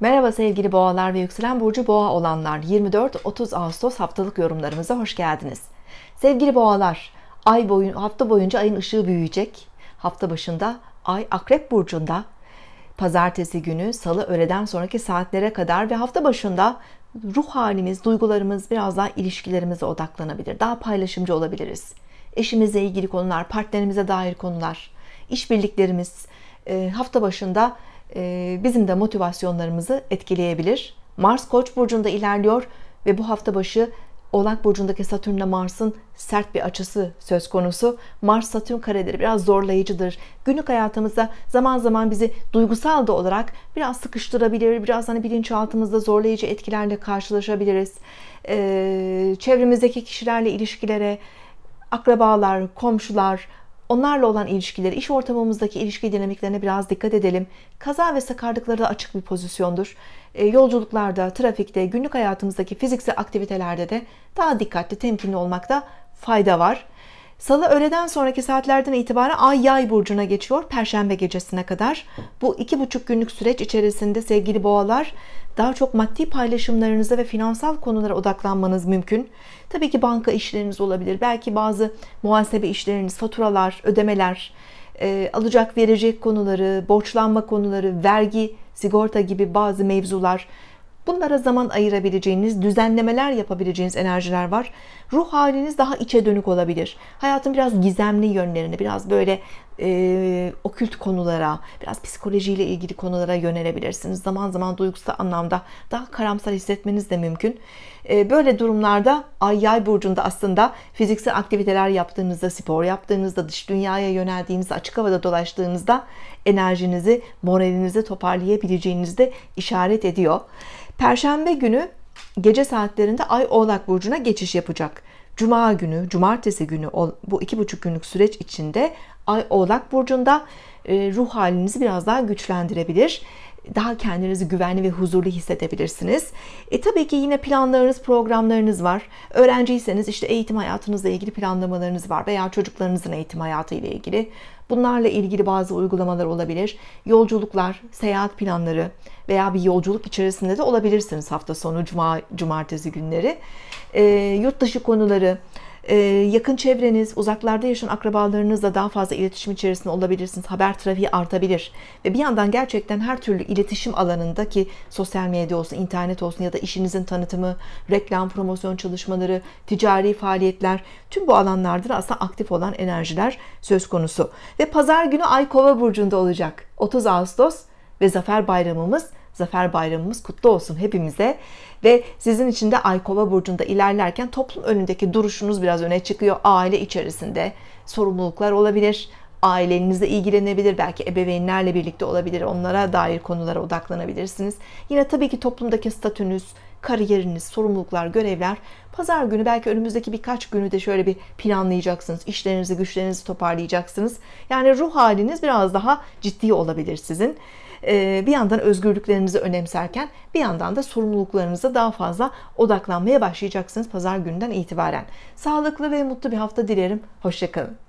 Merhaba sevgili boğalar ve yükselen burcu boğa olanlar 24-30 Ağustos haftalık yorumlarımıza hoş geldiniz. Sevgili boğalar ay boyun, hafta boyunca ayın ışığı büyüyecek. Hafta başında ay akrep burcunda pazartesi günü salı öğleden sonraki saatlere kadar ve hafta başında ruh halimiz, duygularımız biraz daha ilişkilerimize odaklanabilir. Daha paylaşımcı olabiliriz. Eşimizle ilgili konular, partnerimize dair konular, işbirliklerimiz e, hafta başında ee, bizim de motivasyonlarımızı etkileyebilir. Mars Koç burcunda ilerliyor ve bu hafta başı Oğlak burcundaki Satürn'le Mars'ın sert bir açısı söz konusu. Mars Satürn kareleri biraz zorlayıcıdır. Günlük hayatımızda zaman zaman bizi duygusal da olarak biraz sıkıştırabilir, biraz hani bilinçaltımızda zorlayıcı etkilerle karşılaşabiliriz. Ee, çevremizdeki kişilerle ilişkilere, akrabalar, komşular, Onlarla olan ilişkileri, iş ortamımızdaki ilişki dinamiklerine biraz dikkat edelim. Kaza ve sakarlıkları açık bir pozisyondur. E, yolculuklarda, trafikte, günlük hayatımızdaki fiziksel aktivitelerde de daha dikkatli, temkinli olmakta fayda var. Salı öğleden sonraki saatlerden itibaren Ay Yay burcuna geçiyor Perşembe gecesine kadar. Bu iki buçuk günlük süreç içerisinde sevgili boğalar daha çok maddi paylaşımlarınıza ve finansal konulara odaklanmanız mümkün. Tabii ki banka işleriniz olabilir. Belki bazı muhasebe işleriniz, faturalar, ödemeler, e, alacak verecek konuları, borçlanma konuları, vergi, sigorta gibi bazı mevzular Bunlara zaman ayırabileceğiniz, düzenlemeler yapabileceğiniz enerjiler var. Ruh haliniz daha içe dönük olabilir. Hayatın biraz gizemli yönlerine, biraz böyle e, okült konulara, biraz psikolojiyle ilgili konulara yönelebilirsiniz. Zaman zaman duygusal anlamda daha karamsar hissetmeniz de mümkün. E, böyle durumlarda ay yay burcunda aslında fiziksel aktiviteler yaptığınızda, spor yaptığınızda, dış dünyaya yöneldiğinizde, açık havada dolaştığınızda enerjinizi, moralinizi toparlayabileceğinizde işaret ediyor. Perşembe günü gece saatlerinde Ay Oğlak Burcu'na geçiş yapacak. Cuma günü, cumartesi günü bu iki buçuk günlük süreç içinde Ay Oğlak Burcu'nda e, ruh halinizi biraz daha güçlendirebilir daha kendinizi güvenli ve huzurlu hissedebilirsiniz. E tabii ki yine planlarınız, programlarınız var. Öğrenciyseniz işte eğitim hayatınızla ilgili planlamalarınız var veya çocuklarınızın eğitim hayatı ile ilgili. Bunlarla ilgili bazı uygulamalar olabilir. Yolculuklar, seyahat planları veya bir yolculuk içerisinde de olabilirsiniz hafta sonu, cuma, cumartesi günleri. E, yurt dışı konuları, ee, yakın çevreniz, uzaklarda yaşayan akrabalarınızla daha fazla iletişim içerisinde olabilirsiniz. Haber trafiği artabilir. Ve bir yandan gerçekten her türlü iletişim alanındaki sosyal medya olsun, internet olsun ya da işinizin tanıtımı, reklam, promosyon çalışmaları, ticari faaliyetler tüm bu alanlarda aslında aktif olan enerjiler söz konusu. Ve pazar günü Ay Kova burcunda olacak. 30 Ağustos ve Zafer Bayramımız Zafer Bayramımız kutlu olsun hepimize. Ve sizin için de Aykova Burcu'nda ilerlerken toplum önündeki duruşunuz biraz öne çıkıyor. Aile içerisinde sorumluluklar olabilir. Ailenizle ilgilenebilir. Belki ebeveynlerle birlikte olabilir. Onlara dair konulara odaklanabilirsiniz. Yine tabii ki toplumdaki statünüz, kariyeriniz, sorumluluklar, görevler. Pazar günü belki önümüzdeki birkaç günü de şöyle bir planlayacaksınız. İşlerinizi, güçlerinizi toparlayacaksınız. Yani ruh haliniz biraz daha ciddi olabilir sizin. Ee, bir yandan özgürlüklerinizi önemserken bir yandan da sorumluluklarınıza daha fazla odaklanmaya başlayacaksınız pazar günden itibaren. Sağlıklı ve mutlu bir hafta dilerim. Hoşçakalın.